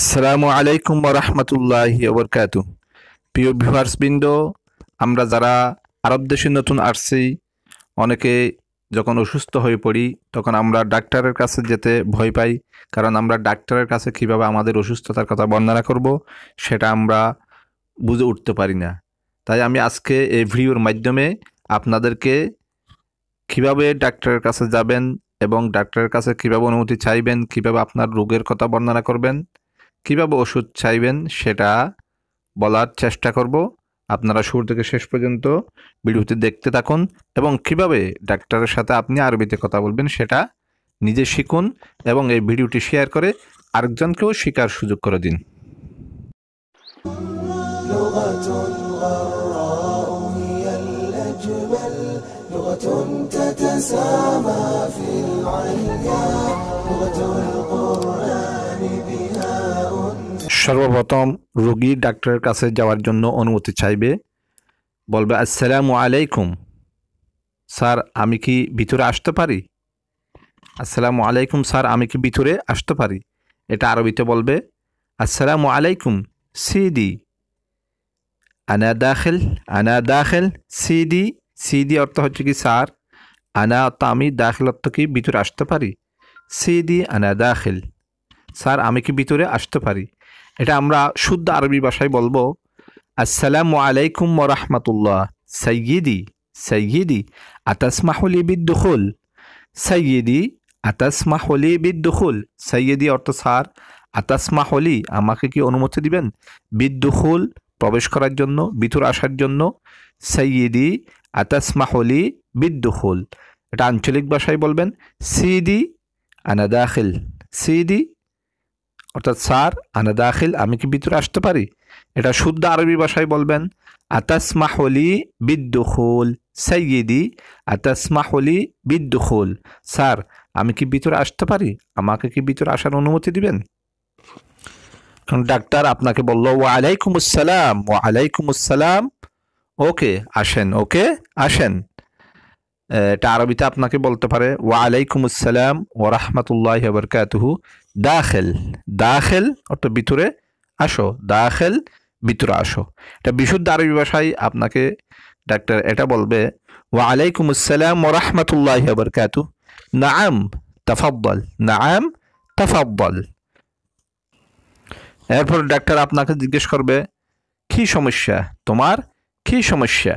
আসসালামু আলাইকুম রহমতুল্লাহি ওবরকাতু প্রিয় ভিউয়ার্সবৃন্দ আমরা যারা আরব দেশে নতুন আসছি অনেকে যখন অসুস্থ হয়ে পড়ি তখন আমরা ডাক্তারের কাছে যেতে ভয় পাই কারণ আমরা ডাক্তারের কাছে কিভাবে আমাদের অসুস্থতার কথা বর্ণনা করব সেটা আমরা বুঝে উঠতে পারি না তাই আমি আজকে এই ভিডিওর মাধ্যমে আপনাদেরকে কিভাবে ডাক্তারের কাছে যাবেন এবং ডাক্তারের কাছে কিভাবে অনুমতি চাইবেন কিভাবে আপনার রোগের কথা বর্ণনা করবেন কিভাবে ওষুধ চাইবেন সেটা বলার চেষ্টা করব আপনারা শুরু থেকে শেষ পর্যন্ত ভিডিওটি দেখতে থাকুন এবং কিভাবে ডাক্তারের সাথে আপনি আরবিতে কথা বলবেন সেটা নিজে শিখুন এবং এই ভিডিওটি শেয়ার করে আরেকজনকেও শেখার সুযোগ করে দিন تتسامى في العليا لغة সর্বপ্রথম রোগী ডাক্তারের কাছে যাওয়ার জন্য অনুমতি চাইবে বলবে আসসালামু আলাইকুম স্যার আমি কি ভিতরে আসতে পারি আসসালামু আলাইকুম স্যার আমি কি ভিতরে আসতে পারি এটা আরবিতে বলবে আসসালামু আলাইকুম সিডি আনা দাখেল আনা দাখেল সিডি সিডি অর্থ হচ্ছে কি স্যার আনা অর্থ আমি দাখিল অর্থ কি ভিতরে আসতে পারি সিডি আনা দাখেল স্যার আমি কি ভিতরে আসতে পারি এটা আমরা শুদ্ধ আরবি ভাষায় বলবো আসসালামু আলাইকুম সৈয়দি আতাস মাহলি আতাসমাহলি সৈয়দি আতাস মাহলি বিদ্যুখুল সৈয়দি অর্থ স্যার মাহলি আমাকে কি অনুমতি দিবেন বিদ্যুখুল প্রবেশ করার জন্য বিথুর আসার জন্য আতাস মাহলি বিদ্যুখুল এটা আঞ্চলিক ভাষায় বলবেন সিদি আনাদাখিল সিদি অর্থাৎ স্যার আনা দাখিল আমি কি ভিতরে আসতে পারি এটা শুদ্ধ আরবি ভাষায় বলবেন আতাসমাহলি বিদ্যুখুল সাইয়েদি আতাসমাহলি বিদ্যুখুল স্যার আমি কি ভিতরে আসতে পারি আমাকে কি ভিতরে আসার অনুমতি দিবেন ডাক্তার আপনাকে বলল ওয়ালাইকুম আসসালাম ওয়ালাইকুম আসসালাম ওকে আসেন ওকে আসেন এটা আরবিতে আপনাকে বলতে পারে ওয়ালাইকুম আসসালাম ওরহমতুল্লাহ বরকাতহু দাখেল দাখেল অর্থাৎ ভিতরে আসো দাখেল ভিতরে আসো এটা বিশুদ্ধ আরবি ভাষায় আপনাকে ডাক্তার এটা বলবে ওয়া আলাইকুম আসসালাম ও রহমতুল্লাহ বরকাতু নাম তাফাব্বল নাম তাফাব্বল এরপর ডাক্তার আপনাকে জিজ্ঞেস করবে কি সমস্যা তোমার কি সমস্যা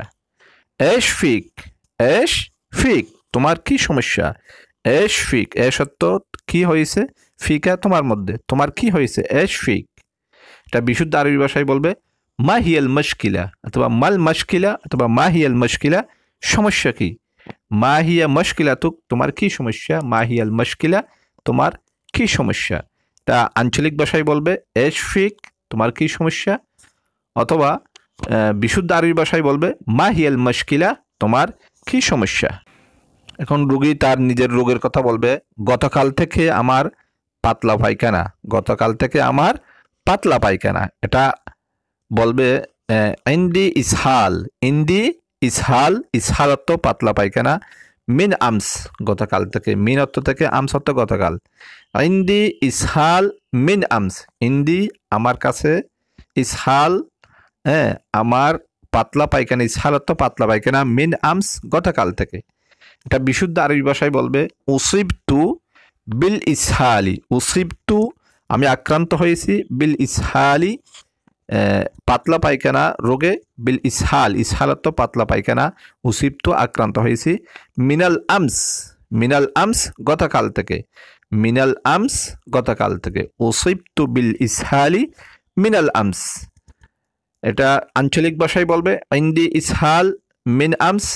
এশ ফিক এশ ফিক তোমার কি সমস্যা এশ ফিক এ সত্য কি হয়েছে ফিকা তোমার মধ্যে তোমার কি হয়েছে এস ফিক এটা বিশুদ্ধ আরবি ভাষায় বলবে মা হিয়াল মশকিলা অথবা মাল মশকিলা অথবা মা হিয়াল মশকিলা সমস্যা কি মা হিয়া মশকিলা তুক তোমার কি সমস্যা মা হিয়াল মশকিলা তোমার কি সমস্যা তা আঞ্চলিক ভাষায় বলবে এস ফিক তোমার কি সমস্যা অথবা বিশুদ্ধ আরবি ভাষায় বলবে মা হিয়াল মশকিলা তোমার কি সমস্যা এখন রুগী তার নিজের রোগের কথা বলবে গতকাল থেকে আমার পাতলা পায়খানা গতকাল থেকে আমার পাতলা পায়খানা এটা বলবে ইন্দি ইসহাল ইন্দি ইসহাল ইসহাল অর্থ পাতলা পায়খানা মিন আমস গতকাল থেকে মিন অর্থ থেকে আমস অর্থ গতকাল ইন্দি ইসহাল মিন আমস ইন্দি আমার কাছে ইসহাল হ্যাঁ আমার পাতলা পায়খানা ইসহাল অর্থ পাতলা পায়খানা মিন আমস গতকাল থেকে এটা বিশুদ্ধ আরবি ভাষায় বলবে উসিব টু বিল ইসহালি উসিবতু আমি আক্রান্ত হয়েছি বিল ইসহালি পাতলা পায়খানা রোগে বিল ইসহাল ইসহালত পাতলা পায়খানা উসিপ্ত আক্রান্ত হয়েছি মিনাল আমস মিনাল আমস গতকাল থেকে মিনাল আমস গতকাল থেকে উসিপ্ত বিল ইসহালি মিনাল আমস এটা আঞ্চলিক ভাষায় বলবে ইন্দি ইসহাল মিন আমস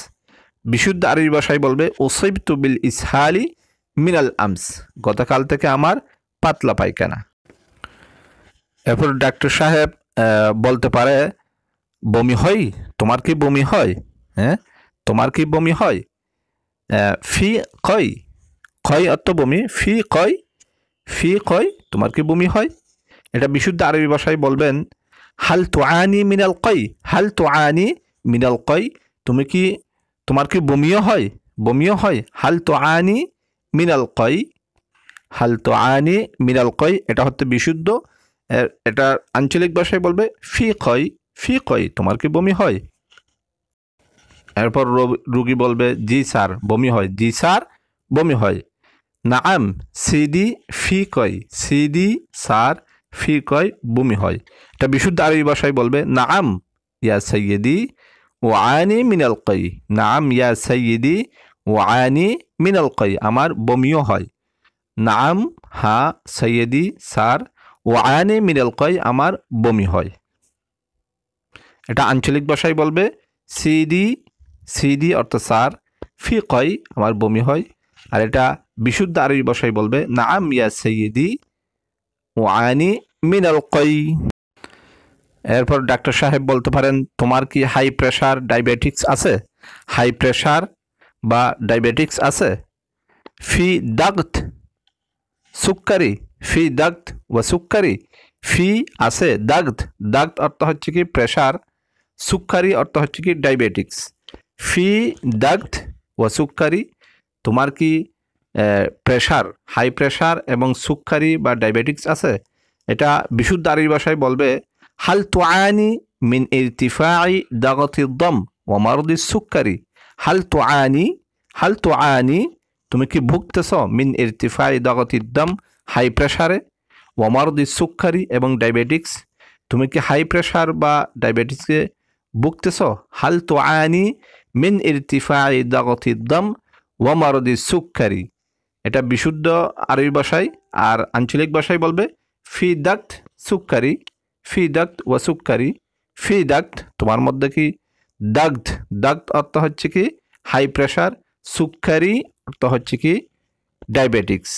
বিশুদ্ধ আরবি ভাষায় বলবে ওসিপ্ত বিল ইসহালি মিনাল আমস গতকাল থেকে আমার পাতলা পায়খানা এরপর ডাক্তার সাহেব বলতে পারে বমি হয় তোমার কি বমি হয় হ্যাঁ তোমার কি বমি হয় ফি কয় কই অত বমি ফি কয় ফি কয় তোমার কি বমি হয় এটা বিশুদ্ধ আরবি ভাষায় বলবেন হাল তো আনি মিনাল কই হাল তো আনি মিনাল কই তুমি কি তোমার কি বমিও হয় বমিও হয় হাল তো আনি মিনাল কয় হালতো আনি মিনাল কয় এটা হচ্ছে বিশুদ্ধ এটা আঞ্চলিক ভাষায় বলবে ফি কয় ফি কয় তোমার কি বমি হয় এরপর রুগী বলবে জি স্যার বমি হয় জি স্যার বমি হয় নাম সিডি ফি কয় সিডি স্যার ফি কয় বমি হয় এটা বিশুদ্ধ আরবি ভাষায় বলবে নাম ইয়া সৈয়দি ও আনি মিনাল কই নাম ইয়া সৈয়দি ও আয়ানি মিনাল কই আমার বমিও হয় নাম হা সৈয়দি সার ও আয়ানি মিনাল কই আমার বমি হয় এটা আঞ্চলিক ভাষায় বলবে সিডি সিডি অর্থাৎ সার ফি কই আমার বমি হয় আর এটা বিশুদ্ধ আরবি ভাষায় বলবে নাম ইয়া সৈয়দি ও আয়ানি মিনাল কই এরপর ডাক্তার সাহেব বলতে পারেন তোমার কি হাই প্রেশার ডায়াবেটিক্স আছে হাই প্রেশার বা ডায়াবেটিক্স আছে ফি দাগত সুকারি ফি দাগত বা সুকারি ফি আছে দাগত দাগত অর্থ হচ্ছে কি প্রেশার সুকারি অর্থ হচ্ছে কি ডায়াবেটিক্স ফি দাগত ওয়া সুকারি তোমার কি প্রেশার হাই প্রেশার এবং সুকারি বা ডায়াবেটিক্স আছে এটা বিশুদ্ধ আরবি ভাষায় বলবে হাল তোয়ানি মিন ইরতিফাই দাগতির দম ও মারদি সুকারি হাল তো আনি হাল তো আনি তুমি কি ভুগতেছ মিন ইরতিফাই দগতির দম হাই প্রেশারে ওমারদি সুক্ষারি এবং ডায়াবেটিক্স তুমি কি হাই প্রেশার বা ডায়াবেটিক্সকে ভুগতেছ হাল তো আনি মিন ইরতিফাই দগতির দম ওমারদি সুক্ষারি এটা বিশুদ্ধ আরবি ভাষায় আর আঞ্চলিক ভাষায় বলবে ফি দাক্ত সুক্ষারি ফি দাক্ত ওয়া সুক্ষারি ফি দাক্ত তোমার মধ্যে কি দগ্ধ দগ্ধ অর্থ হচ্ছে কি হাই প্রেশার সুক্ষারি অর্থ হচ্ছে কি ডায়াবেটিক্স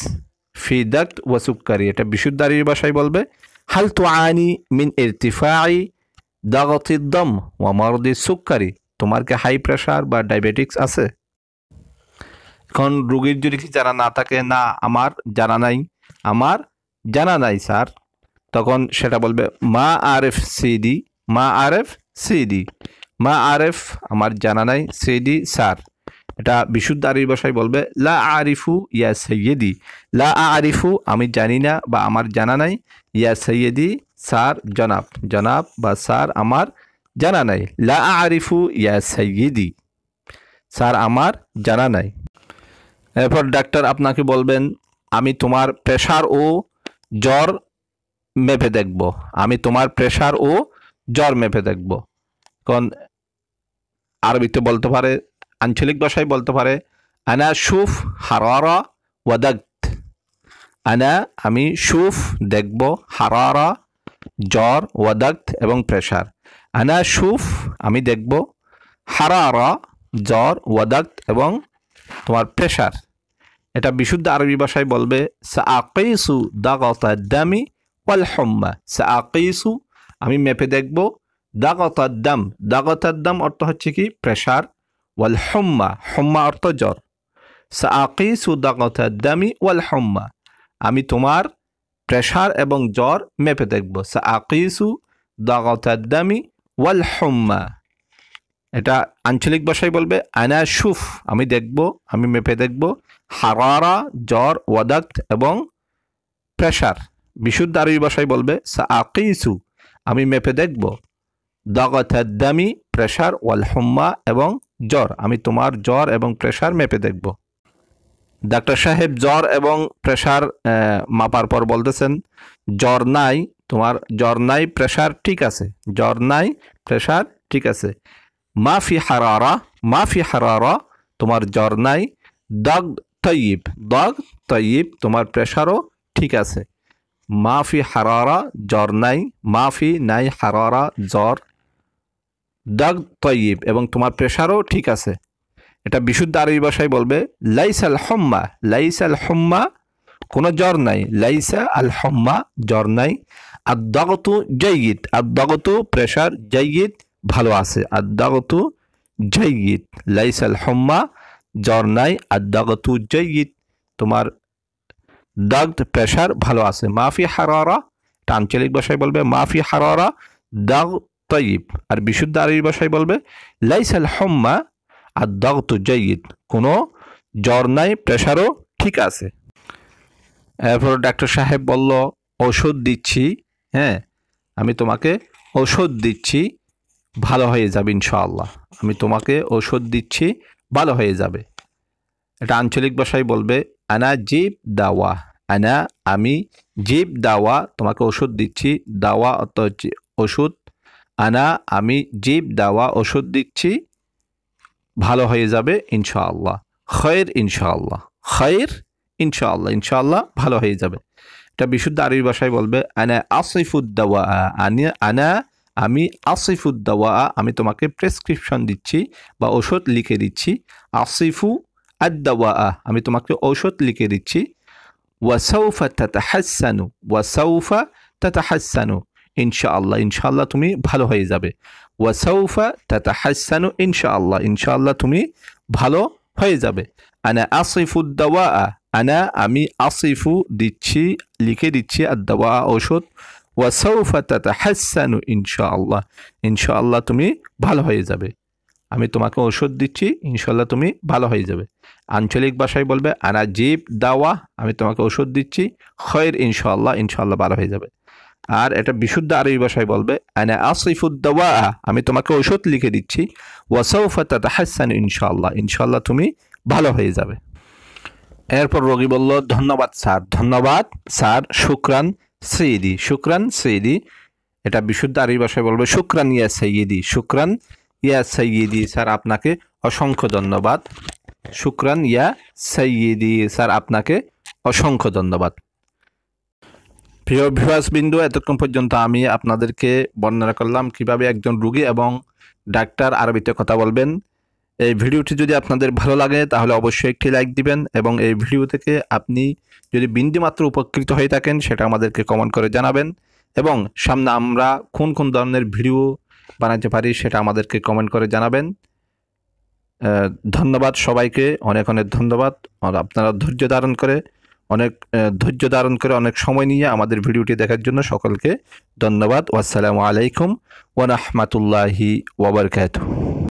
ফি দগ্ধ ও সুক্ষারি এটা বিশুদ্ধ আরবি ভাষায় বলবে হাল তো আনি মিন ইরতিফাই দগতির দম ও মরদি সুক্ষারি তোমার কি হাই প্রেশার বা ডায়াবেটিক্স আছে এখন রুগীর যদি কি জানা না থাকে না আমার জানা নাই আমার জানা নাই স্যার তখন সেটা বলবে মা আর এফ সিডি মা আর এফ সিডি মা আরেফ আমার জানা নাই সেদি স্যার এটা বিশুদ্ধ আরবি ভাষায় বলবে লা আরিফু ইয়া সৈয়দি লা আরিফু আমি জানি না বা আমার জানা নাই ইয়া সৈয়দি স্যার জনাব জনাব বা সার আমার জানা নাই লা আরিফু ইয়া সৈয়দি স্যার আমার জানা নাই এরপর ডাক্তার আপনাকে বলবেন আমি তোমার প্রেশার ও জ্বর মেপে দেখব আমি তোমার প্রেশার ও জ্বর মেপে দেখব কোন আরবিতে বলতে পারে আঞ্চলিক ভাষায় বলতে পারে আনা সুফ হারার ওয়াদাগত আনা আমি সুফ দেখব হারার জ্বর ওয়াদাগত এবং প্রেশার আনা সুফ আমি দেখব হারার জ্বর ওয়াদাগত এবং তোমার প্রেশার এটা বিশুদ্ধ আরবি ভাষায় বলবে সাকিসু দামি ওয়াল হম্মা সাকিসু আমি মেপে দেখব দাগতাদ্দাম দাগতাদ্দাম অর্থ হচ্ছে কি প্রেশার ওয়াল হোম্মা হোম্মা অর্থ জ্বর সাকি সুদাগতাদ্দামি ওয়াল হোম্মা আমি তোমার প্রেশার এবং জ্বর মেপে দেখব সাকিসু দাগতাদ্দামি ওয়াল হোম্মা এটা আঞ্চলিক ভাষায় বলবে আনা সুফ আমি দেখব আমি মেপে দেখব হারারা জ্বর ওয়াদাক এবং প্রেশার বিশুদ্ধ আরবি ভাষায় বলবে সাকিসু আমি মেপে দেখব দগতাদ্দামি প্রেশার ওয়াল হুম্মা এবং জ্বর আমি তোমার জ্বর এবং প্রেশার মেপে দেখব ডাক্তার সাহেব জ্বর এবং প্রেশার মাপার পর বলতেছেন জ্বর নাই তোমার জ্বর নাই প্রেশার ঠিক আছে জ্বর নাই প্রেশার ঠিক আছে মাফি হারারা মাফি হারারা তোমার জ্বর নাই দগ তৈব দগ তৈব তোমার প্রেশারও ঠিক আছে মাফি হারারা জ্বর নাই মাফি নাই হারারা জ্বর দাগ তৈব এবং তোমার প্রেশারও ঠিক আছে এটা বিশুদ্ধ আরবি ভাষায় বলবে লাইস আল হম্মা লাইস আল হম্মা কোনো জ্বর নাই লাইসা আল হম্মা জ্বর নাই আর দগতু জৈগিত আর দগতু প্রেশার জৈগিত ভালো আছে আর দগতু জৈগিত লাইস আল হম্মা জ্বর নাই আর দগতু জৈগিত তোমার দাগত প্রেশার ভালো আছে মাফি হারারা এটা আঞ্চলিক ভাষায় বলবে মাফি হারারা দাগ তৈব আর বিশুদ্ধ আরবি ভাষায় বলবে লাইসাল হম্মা আর দগ্ত জয়িদ কোনো জ্বর নাই প্রেশারও ঠিক আছে এরপর ডাক্তার সাহেব বলল ওষুধ দিচ্ছি হ্যাঁ আমি তোমাকে ওষুধ দিচ্ছি ভালো হয়ে যাবে ইনশাআল্লাহ আমি তোমাকে ওষুধ দিচ্ছি ভালো হয়ে যাবে এটা আঞ্চলিক ভাষায় বলবে আনা জীব দাওয়া আনা আমি জীব দাওয়া তোমাকে ওষুধ দিচ্ছি দাওয়া অর্থ হচ্ছে ওষুধ আনা আমি জীব দাওয়া ওষুধ দিচ্ছি ভালো হয়ে যাবে ইনশাআল্লাহ খয়ের ইনশাআল্লাহ খয়ের ইনশাআল্লাহ ইনশাআল্লাহ ভালো হয়ে যাবে এটা বিশুদ্ধ আরবি ভাষায় বলবে আনা আসিফুদ্দাওয়া আনা আনা আমি আসিফুদ্দাওয়া আমি তোমাকে প্রেসক্রিপশন দিচ্ছি বা ওষুধ লিখে দিচ্ছি আসিফু আদাওয়া আমি তোমাকে ঔষধ লিখে দিচ্ছি ওয়াসাউফা তাতা হাসানু ওয়াসাউফা তাতা হাসানু ইনশাআল্লাহ ইনশাআল্লাহ তুমি ভালো হয়ে যাবে ওয়াসাউফা তাতা হাসানু ইনশাআল্লাহ ইনশাআল্লাহ তুমি ভালো হয়ে যাবে আনা আসিফুদ্দাওয়া আনা আমি আসিফু দিচ্ছি লিখে দিচ্ছি আর আদাওয়া ঔষধ ওয়াসাউফা তাতা হাসানু ইনশাআল্লাহ ইনশাআল্লাহ তুমি ভালো হয়ে যাবে আমি তোমাকে ওষুধ দিচ্ছি ইনশাল্লাহ তুমি ভালো হয়ে যাবে আঞ্চলিক ভাষায় বলবে আনা জিব দাওয়া আমি তোমাকে ওষুধ দিচ্ছি খয়ের ইনশাল্লাহ ইনশাল্লাহ ভালো হয়ে যাবে আর এটা বিশুদ্ধ আরবি ভাষায় বলবে আনা আসিফুদ্দাওয়া আমি তোমাকে ওষুধ লিখে দিচ্ছি ওয়াসাউফা হাসান ইনশাল্লাহ ইনশাল্লাহ তুমি ভালো হয়ে যাবে এরপর রোগী বলল ধন্যবাদ স্যার ধন্যবাদ স্যার শুক্রান সৈদি শুক্রান সৈদি এটা বিশুদ্ধ আরবি ভাষায় বলবে শুক্রান ইয়া সৈয়দি শুক্রান ইয়া সৈয়দি স্যার আপনাকে অসংখ্য ধন্যবাদ শুক্রান ইয়া সৈয়দি স্যার আপনাকে অসংখ্য ধন্যবাদ প্রিয় বিন্দু এতক্ষণ পর্যন্ত আমি আপনাদেরকে বর্ণনা করলাম কিভাবে একজন রুগী এবং ডাক্তার আরবিতে কথা বলবেন এই ভিডিওটি যদি আপনাদের ভালো লাগে তাহলে অবশ্যই একটি লাইক দিবেন এবং এই ভিডিও থেকে আপনি যদি বিন্দুমাত্র উপকৃত হয়ে থাকেন সেটা আমাদেরকে কমেন্ট করে জানাবেন এবং সামনে আমরা কোন কোন ধরনের ভিডিও বানাতে পারি সেটা আমাদেরকে কমেন্ট করে জানাবেন ধন্যবাদ সবাইকে অনেক অনেক ধন্যবাদ আর আপনারা ধৈর্য ধারণ করে অনেক ধৈর্য ধারণ করে অনেক সময় নিয়ে আমাদের ভিডিওটি দেখার জন্য সকলকে ধন্যবাদ ওয়াসালামু আলাইকুম ওয়ানাহমাতুল্লাহি ওবরকাতু